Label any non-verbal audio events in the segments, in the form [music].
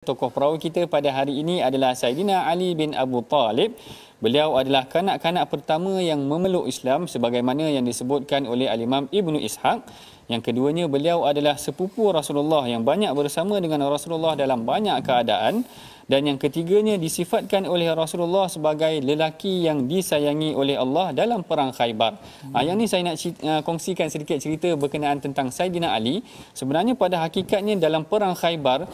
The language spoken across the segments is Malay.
Tokoh perawi kita pada hari ini adalah Saidina Ali bin Abu Talib. Beliau adalah kanak-kanak pertama yang memeluk Islam sebagaimana yang disebutkan oleh Al-Imam Ibn Ishaq. Yang keduanya beliau adalah sepupu Rasulullah yang banyak bersama dengan Rasulullah dalam banyak keadaan. Dan yang ketiganya disifatkan oleh Rasulullah sebagai lelaki yang disayangi oleh Allah dalam perang khaybar. Hmm. Ah, yang ini saya nak ah, kongsikan sedikit cerita berkenaan tentang Saidina Ali. Sebenarnya pada hakikatnya dalam perang khaybar,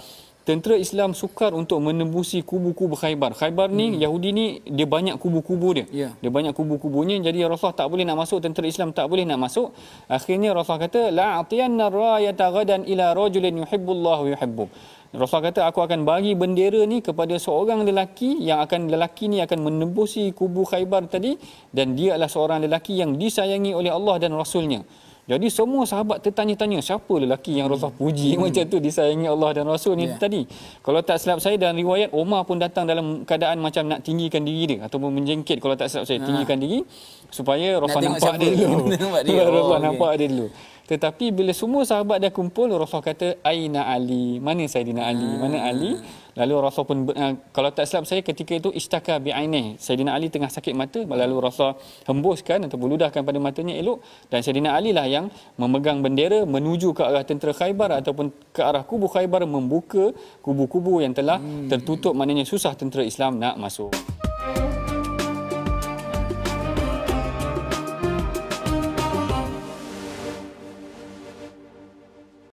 tentera Islam sukar untuk menembusi kubu-kubu Khaybar. Khaybar ni, hmm. Yahudi ni, dia banyak kubu-kubu dia. Yeah. Dia banyak kubu-kubunya, jadi Rasulullah tak boleh nak masuk, tentera Islam tak boleh nak masuk. Akhirnya Rasulullah kata, La'atiyanna rayata ghadan ila rajulin yuhibbullahu yuhibbuh. Rasulullah kata, aku akan bagi bendera ni kepada seorang lelaki yang akan lelaki ni akan menembusi kubu Khaybar tadi dan dia adalah seorang lelaki yang disayangi oleh Allah dan Rasulnya. Jadi semua sahabat tertanya-tanya siapa lelaki yang Rasulullah puji hmm. [laughs] macam tu disayangi Allah dan Rasulnya yeah. tadi. Kalau tak silap saya dan riwayat Umar pun datang dalam keadaan macam nak tinggikan diri dia ataupun menjengkit kalau tak silap saya ha. tinggikan diri supaya Rasul nampak, nampak dulu. [laughs] Nampak dia. [laughs] Rasulullah oh, nampak dia dulu. Tetapi bila semua sahabat dah kumpul, Rasul kata, Aina Ali, mana Sayyidina Ali, hmm. mana Ali? Lalu Rasul pun, ah, kalau tak silap saya, ketika itu, Ishtaka bi'aineh, Sayyidina Ali tengah sakit mata, lalu Rasul hembuskan atau berludahkan pada matanya elok, dan Sayyidina Ali lah yang memegang bendera menuju ke arah tentera Khaybar ataupun ke arah kubu Khaybar membuka kubu-kubu yang telah hmm. tertutup, maknanya susah tentera Islam nak masuk. Hmm.